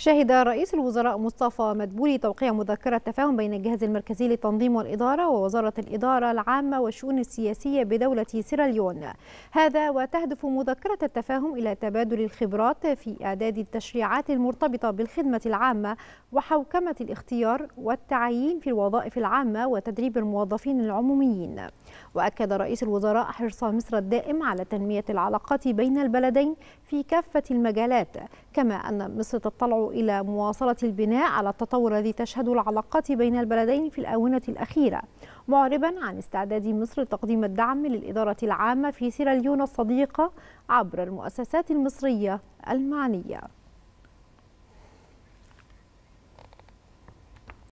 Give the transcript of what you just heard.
شهد رئيس الوزراء مصطفى مدبولي توقيع مذكرة تفاهم بين الجهاز المركزي للتنظيم والإدارة ووزارة الإدارة العامة والشؤون السياسية بدولة سيراليون هذا وتهدف مذكرة التفاهم إلى تبادل الخبرات في إعداد التشريعات المرتبطة بالخدمة العامة وحوكمة الاختيار والتعيين في الوظائف العامة وتدريب الموظفين العموميين وأكد رئيس الوزراء حرص مصر الدائم على تنمية العلاقات بين البلدين في كافة المجالات كما أن مصر تطلع إلى مواصلة البناء على التطور الذي تشهده العلاقات بين البلدين في الآونة الأخيرة معربا عن استعداد مصر لتقديم الدعم للإدارة العامة في سيراليون الصديقة عبر المؤسسات المصرية المعنية